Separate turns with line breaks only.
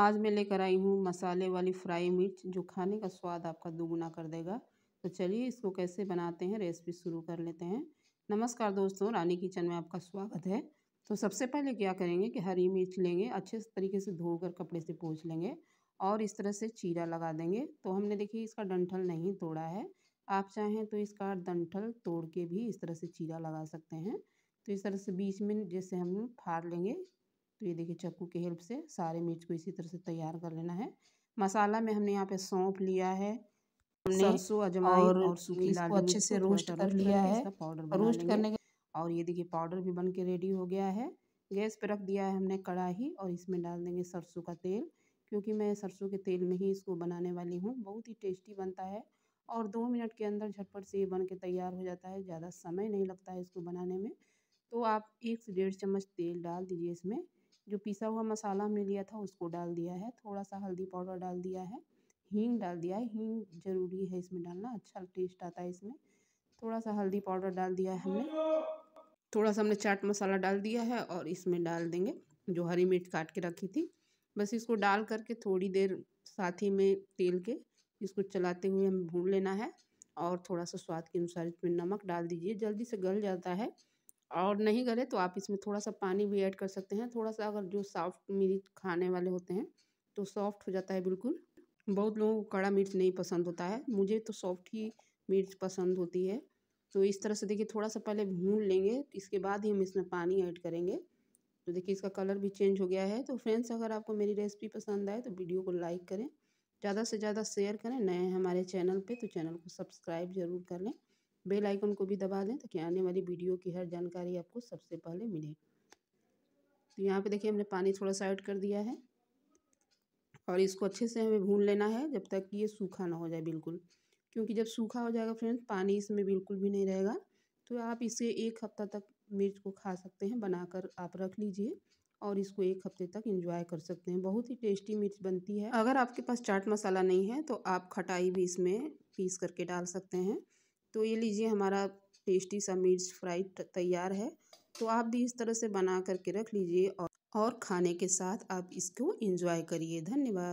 आज मैं लेकर आई हूँ मसाले वाली फ्राई मिर्च जो खाने का स्वाद आपका दोगुना कर देगा तो चलिए इसको कैसे बनाते हैं रेसिपी शुरू कर लेते हैं नमस्कार दोस्तों रानी किचन में आपका स्वागत है तो सबसे पहले क्या करेंगे कि हरी मिर्च लेंगे अच्छे तरीके से धोकर कपड़े से पोछ लेंगे और इस तरह से चीरा लगा देंगे तो हमने देखिए इसका डंठल नहीं तोड़ा है आप चाहें तो इसका डंठल तोड़ के भी इस तरह से चीरा लगा सकते हैं तो इस तरह से बीच में जैसे हम फाड़ लेंगे तो ये देखिए चक्कू की हेल्प से सारे मिर्च को इसी तरह से तैयार कर लेना है मसाला में हमने यहाँ पे सौंप लिया है सरसों अजवाइन और, और सूखी लाल अच्छे से रोस्ट कर लिया है पाउडर रोस्ट करने के और ये देखिए पाउडर भी बन के रेडी हो गया है गैस पर रख दिया है हमने कढ़ाही और इसमें डाल देंगे सरसों का तेल क्योंकि मैं सरसों के तेल में ही इसको बनाने वाली हूँ बहुत ही टेस्टी बनता है और दो मिनट के अंदर झटपट से ये बन के तैयार हो जाता है ज़्यादा समय नहीं लगता है इसको बनाने में तो आप एक से डेढ़ चम्मच तेल डाल दीजिए इसमें जो पिसा हुआ मसाला हमने लिया था उसको डाल दिया है थोड़ा सा हल्दी पाउडर डाल दिया है हींग डाल दिया है हींग ज़रूरी है इसमें डालना अच्छा टेस्ट आता है इसमें थोड़ा सा हल्दी पाउडर डाल दिया है हमने थोड़ा सा हमने चाट मसाला डाल दिया है और इसमें डाल देंगे जो हरी मिर्च काट के रखी थी बस इसको डाल करके थोड़ी देर साथ ही में तेल के इसको चलाते हुए हमें भून लेना है और थोड़ा सा स्वाद के अनुसार इसमें नमक डाल दीजिए जल्दी से गल जाता है और नहीं गले तो आप इसमें थोड़ा सा पानी भी ऐड कर सकते हैं थोड़ा सा अगर जो सॉफ्ट मिर्च खाने वाले होते हैं तो सॉफ्ट हो जाता है बिल्कुल बहुत लोगों को कड़ा मिर्च नहीं पसंद होता है मुझे तो सॉफ्ट ही मिर्च पसंद होती है तो इस तरह से देखिए थोड़ा सा पहले भून लेंगे इसके बाद ही हम इसमें पानी ऐड करेंगे तो देखिए इसका कलर भी चेंज हो गया है तो फ्रेंड्स अगर आपको मेरी रेसिपी पसंद आए तो वीडियो को लाइक करें ज़्यादा से ज़्यादा शेयर करें नए हमारे चैनल पे तो चैनल को सब्सक्राइब ज़रूर कर लें बेल आइकन को भी दबा दें ताकि आने वाली वीडियो की हर जानकारी आपको सबसे पहले मिले तो यहाँ पे देखिए हमने पानी थोड़ा सा ऐड कर दिया है और इसको अच्छे से हमें भून लेना है जब तक ये सूखा ना हो जाए बिल्कुल क्योंकि जब सूखा हो जाएगा फ्रेंड पानी इसमें बिल्कुल भी नहीं रहेगा तो आप इसे एक हफ्ता तक मिर्च को खा सकते हैं बनाकर आप रख लीजिए और इसको एक हफ्ते तक इंजॉय कर सकते हैं बहुत ही टेस्टी मिर्च बनती है अगर आपके पास चाट मसाला नहीं है तो आप खटाई भी इसमें पीस करके डाल सकते हैं तो ये लीजिए हमारा टेस्टी सा मिर्च फ्राई तैयार है तो आप भी इस तरह से बना करके रख लीजिए और खाने के साथ आप इसको इंजॉय करिए धन्यवाद